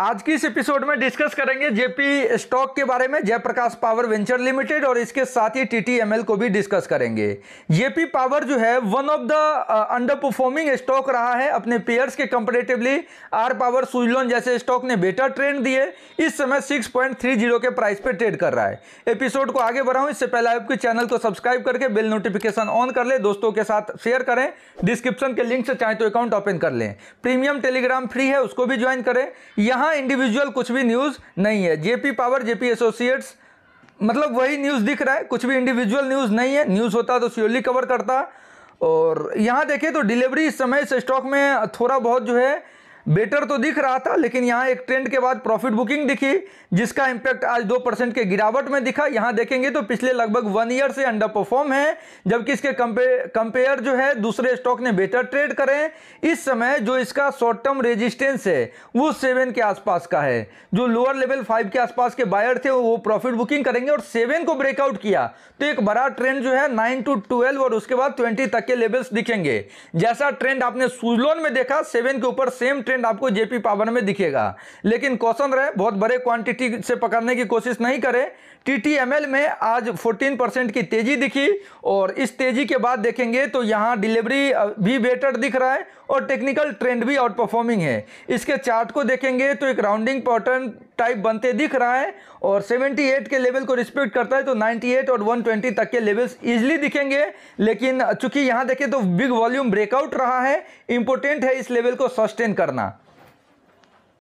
आज की इस एपिसोड में डिस्कस करेंगे जेपी स्टॉक के बारे में जयप्रकाश पावर वेंचर लिमिटेड और इसके साथ ही टीटीएमएल को भी डिस्कस करेंगे जेपी पावर जो है one of the underperforming stock रहा है अपने पेयर्स के कंपेरेटिवली आर पावर सुजलोन जैसे स्टॉक ने बेटर ट्रेंड दिए इस समय सिक्स के प्राइस पर ट्रेड कर रहा है एपिसोड को आगे बढ़ाऊँ इससे पहले आपके चैनल को सब्सक्राइब करके बिल नोटिफिकेशन ऑन कर ले दोस्तों के साथ शेयर करें डिस्क्रिप्शन के लिंक से चाहे तो अकाउंट ओपन कर लें प्रीमियम टेलीग्राम फ्री है उसको भी ज्वाइन करें यहाँ यहाँ इंडिविजुअल कुछ भी न्यूज़ नहीं है जेपी पावर जेपी एसोसिएट्स मतलब वही न्यूज़ दिख रहा है कुछ भी इंडिविजुअल न्यूज़ नहीं है न्यूज़ होता तो स्योरली कवर करता और यहाँ देखें तो डिलीवरी समय इस स्टॉक में थोड़ा बहुत जो है बेटर तो दिख रहा था लेकिन यहाँ एक ट्रेंड के बाद प्रॉफिट बुकिंग दिखी जिसका इम्पैक्ट आज दो परसेंट के गिरावट में दिखा यहाँ देखेंगे तो पिछले लगभग वन ईयर से अंडर परफॉर्म है जबकि इसके कंपेयर जो है दूसरे स्टॉक ने बेटर ट्रेड करें इस समय जो इसका शॉर्ट टर्म रेजिस्टेंस है वो सेवन के आसपास का है जो लोअर लेवल फाइव के आसपास के बायर थे वो प्रॉफिट बुकिंग करेंगे और सेवन को ब्रेकआउट किया तो एक बड़ा ट्रेंड जो है नाइन टू ट्वेल्व और उसके बाद ट्वेंटी तक के लेवल्स दिखेंगे जैसा ट्रेंड आपने सुजलोन में देखा सेवन के ऊपर सेम ट्रेंड परसेंट आपको जेपी पावन में दिखेगा लेकिन क्वेश्चन रहे बहुत बड़े क्वांटिटी से पकड़ने की कोशिश नहीं करें टीटीएमएल में आज 14 परसेंट की तेज़ी दिखी और इस तेज़ी के बाद देखेंगे तो यहाँ डिलीवरी भी बेटर दिख रहा है और टेक्निकल ट्रेंड भी आउट परफॉर्मिंग है इसके चार्ट को देखेंगे तो एक राउंडिंग पैटर्न टाइप बनते दिख रहा है और 78 के लेवल को रिस्पेक्ट करता है तो 98 और 120 तक के लेवल्स इजीली दिखेंगे लेकिन चूंकि यहाँ देखें तो बिग वॉल्यूम ब्रेकआउट रहा है इंपॉर्टेंट है इस लेवल को सस्टेन करना